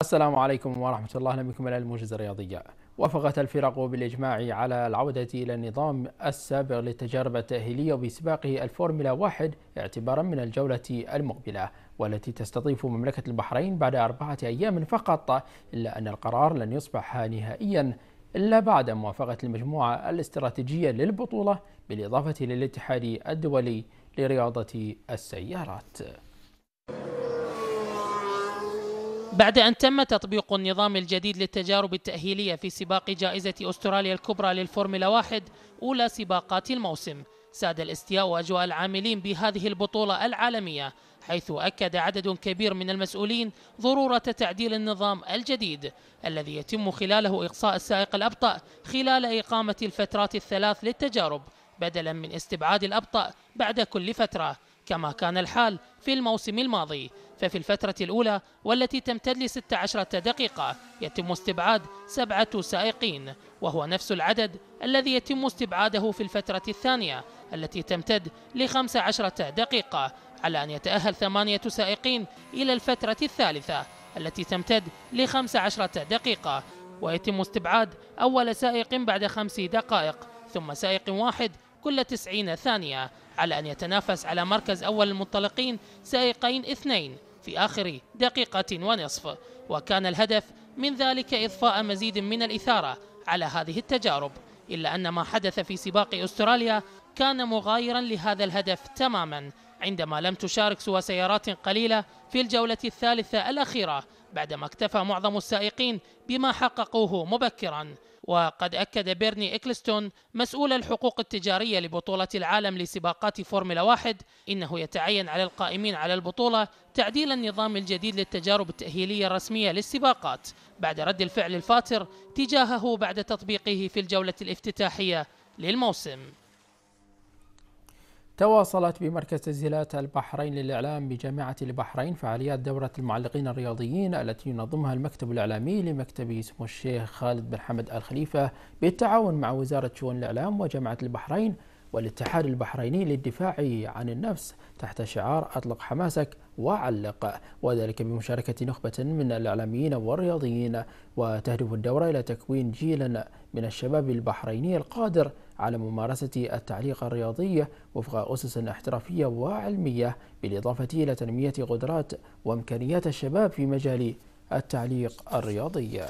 السلام عليكم ورحمة الله أهلا بكم إلى الموجز الرياضية وافقت الفرق بالإجماع على العودة إلى النظام السابق للتجارب التأهيلية بسباقه الفورمولا واحد اعتبارا من الجولة المقبلة والتي تستضيف مملكة البحرين بعد أربعة أيام فقط إلا أن القرار لن يصبح نهائيا إلا بعد موافقة المجموعة الاستراتيجية للبطولة بالإضافة للاتحاد الدولي لرياضة السيارات بعد أن تم تطبيق النظام الجديد للتجارب التأهيلية في سباق جائزة أستراليا الكبرى للفورمولا واحد أولى سباقات الموسم ساد الاستياء وأجواء العاملين بهذه البطولة العالمية حيث أكد عدد كبير من المسؤولين ضرورة تعديل النظام الجديد الذي يتم خلاله إقصاء السائق الأبطأ خلال إقامة الفترات الثلاث للتجارب بدلا من استبعاد الأبطأ بعد كل فترة كما كان الحال في الموسم الماضي ففي الفترة الأولى والتي تمتد لستة 16 دقيقة يتم استبعاد سبعة سائقين وهو نفس العدد الذي يتم استبعاده في الفترة الثانية التي تمتد ل 15 دقيقة على أن يتأهل ثمانية سائقين إلى الفترة الثالثة التي تمتد ل 15 دقيقة ويتم استبعاد أول سائق بعد خمس دقائق ثم سائق واحد كل 90 ثانية على أن يتنافس على مركز أول المنطلقين سائقين اثنين في آخر دقيقة ونصف وكان الهدف من ذلك إضفاء مزيد من الإثارة على هذه التجارب إلا أن ما حدث في سباق أستراليا كان مغايرا لهذا الهدف تماما عندما لم تشارك سوى سيارات قليلة في الجولة الثالثة الأخيرة بعدما اكتفى معظم السائقين بما حققوه مبكرا وقد أكد بيرني إكلستون مسؤول الحقوق التجارية لبطولة العالم لسباقات فورمولا واحد إنه يتعين على القائمين على البطولة تعديل النظام الجديد للتجارب التأهيلية الرسمية للسباقات بعد رد الفعل الفاتر تجاهه بعد تطبيقه في الجولة الافتتاحية للموسم تواصلت بمركز تسجيلات البحرين للإعلام بجامعة البحرين فعاليات دورة المعلقين الرياضيين التي ينظمها المكتب الإعلامي لمكتب سمو الشيخ خالد بن حمد الخليفة بالتعاون مع وزارة شؤون الإعلام وجامعة البحرين والاتحاد البحريني للدفاع عن النفس تحت شعار أطلق حماسك وعلق وذلك بمشاركة نخبة من الإعلاميين والرياضيين وتهدف الدورة إلى تكوين جيلا من الشباب البحريني القادر على ممارسة التعليق الرياضي وفق أسس احترافية وعلمية بالإضافة إلى تنمية قدرات وإمكانيات الشباب في مجال التعليق الرياضي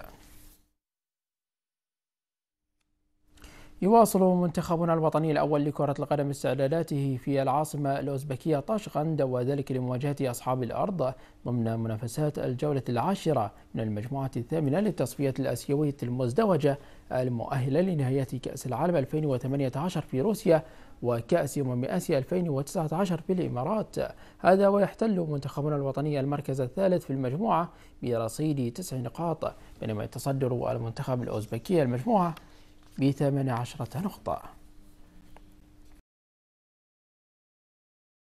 يواصل منتخبنا الوطني الأول لكرة القدم استعداداته في العاصمة الأوزبكية طاشقند وذلك لمواجهة أصحاب الأرض ضمن منافسات الجولة العاشرة من المجموعة الثامنة للتصفية الآسيوية المزدوجة المؤهلة لنهاية كأس العالم 2018 في روسيا وكأس أمم آسيا 2019 في الإمارات هذا ويحتل منتخبنا الوطني المركز الثالث في المجموعة برصيد تسع نقاط بينما يتصدر المنتخب الأوزبكي المجموعة بثمان عشرة نقطة